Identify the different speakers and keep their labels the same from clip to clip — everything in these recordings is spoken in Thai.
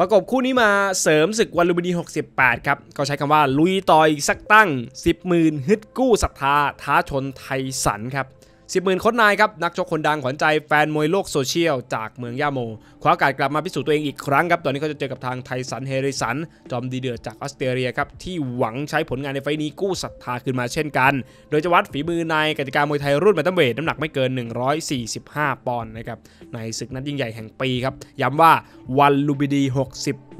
Speaker 1: ประกบคู่นี้มาเสริมศึกวันลุมินี68 ครับก็ใช้คำว่า ลุยต่อยสักตั้ง 10 มื่นฮึดกู้ศรัทธาท้าชนไทยสันครับสิบหมื่นคนนายครับนักชกคนดังขวัญใจแฟนมวยโลกโซเชียล จากเมืองย่าโมคว้าโอกาสกลับมาพิสูจน์ตัวเองอีกครั้งครับตอนนี้เขาจะเจอกับทางไทสันเฮริสัน จอมดีเดือดจากออสเตรเลียครับที่หวังใช้ผลงานในไฟนี้กู้ศรัทธาขึ้นมาเช่นกัน โดยจะวัดฝีมือในกติกามวยไทยรุ่นแบตเตอร์เวทน้ำหนักไม่เกิน 145 ปอนด์นะครับในศึกนัดยิ่งใหญ่แห่งปีครับย้ำว่าวันลูบิดี60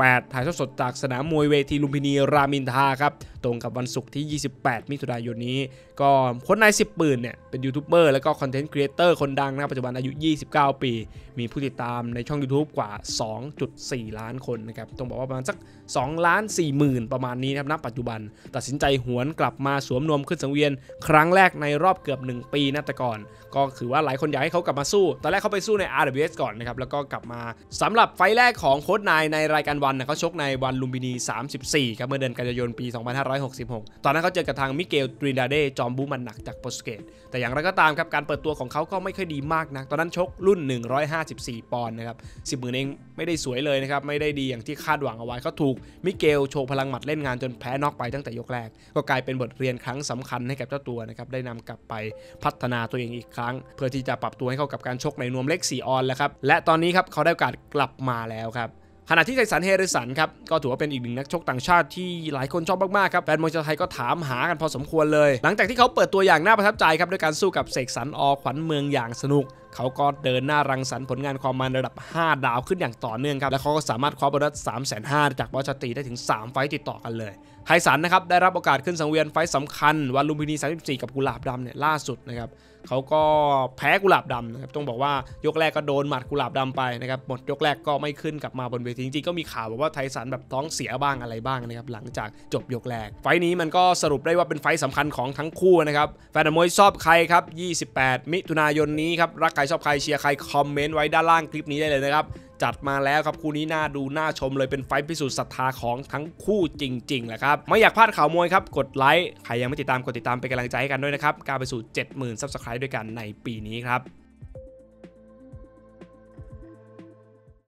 Speaker 1: 18ถ่ายทอดสดจากสนามมวยเวทีลุมพินีรามินทาครับ ตรงกับวันศุกร์ที่ 28 มิถุนายนนี้ก็คนนายสิบปืนเนี่ยเป็นยูทูบเบอร์และก็คอนเทนต์ครีเอเตอร์คนดังนะปัจจุบันอายุ 29 ปี มีผู้ติดตามในช่อง YouTube กว่า 2.4 ล้านคนนะครับต้องบอกว่าประมาณสัก 2 ล้าน4หมื่นประมาณนี้นะครับณปัจจุบันตัดสินใจหวนกลับมาสวมนวมขึ้นสังเวียน ครั้งแรกในรอบเกือบ 1 ปีนะแต่ก่อนก็คือว่าหลายคนอยากให้เขากลับมาสู้ตอนแรกเขาไปสู้ใน RWS ก่อนนะครับแล้วก็กลับมาสำหรับไฟแรกของโค้ดนายในรายการวันเขาชกในวันลุมบินี 34ครับ เมื่อเดือนกันยายนปี 2566 ตอนนั้นเขาเจอกับทางมิเกลตรินดาเดจอมบูมันหนักจากโปรเกต แต่อย่างไรก็ตามครับการเปิดตัวของเขาก็ไม่ค่อยดีมากนะตอนนั้นชกรุ่น 154 ปอนด์นะครับสิบหมื่นเองไม่ได้สวยเลยนะครับ ไม่ได้ดีอย่างที่คาดหวังเอาไว้เขาถูกมิเกลโชว์พลังหมัดเล่นงานจนแพ้น็อกไปตั้งแต่ยกแรก ก็กลายเป็นบทเรียนครั้งสำคัญให้กับเจ้าตัวนะครับ ได้นำกลับไปพัฒนาตัวเองอีกครั้ง เพื่อที่จะปรับตัวให้เข้ากับการชกในนวมเล็ก4ออนแล้วครับและตอนนี้ครับเขาได้โอกาสกลับมาแล้วครับขณะที่ไทสันเฮริสันครับก็ถือว่าเป็นอีกหนึ่งนักชกต่างชาติที่หลายคนชอบมากๆครับแฟนมวยชาวไทยก็ถามหากันพอสมควรเลย หลังจากที่เขาเปิดตัวอย่างน่าประทับใจครับด้วยการสู้กับเสกสรรอขวัญเมืองอย่างสนุก เขาก็เดินหน้ารังสรรค์ผลงานความมันระดับ 5 ดาวขึ้นอย่างต่อเนื่องครับและเขาก็สามารถคว้าโบนัสามแสนห้าจากบอชตีได้ถึง 3 ไฟติดต่อกันเลยไทสันนะครับได้รับโอกาสขึ้นสังเวียนไฟสำคัญวันลุมพินี34กับกุหลาบดำเนี่ยล่าสุดนะครับเขาก็แพ้กุหลาบดำนะครับ ต้องบอกว่ายกแรกก็โดนหมัดกุหลาบดำไปนะครับ หมดยกแรกก็ไม่ขึ้นกลับมาบนเวทีจริงๆก็มีข่าวบอกว่าไทสันแบบท้องเสียบ้างอะไรบ้างนะครับหลังจากจบยกแรก ไฟนี้มันก็สรุปได้ว่าเป็นไฟสำคัญของทั้งคู่นะครับ แฟนมวยชอบใครครับ28 มิถุนายนนี้ครับรักใคร ชอบใครเชียร์ใครคอมเมนต์ไว้ด้านล่างคลิปนี้ได้เลยนะครับจัดมาแล้วครับคู่นี้น่าดูน่าชมเลยเป็นไฟพิสูจน์ศรัทธาของทั้งคู่จริงๆแหละครับ ไม่อยากพลาดข่าวมวยครับกดไลค์ใครยังไม่ติดตามกดติดตามเป็นกำลังใจให้กันด้วยนะครับการไปสู่ 70,000ซับสไครต์ด้วยกันในปีนี้ครับ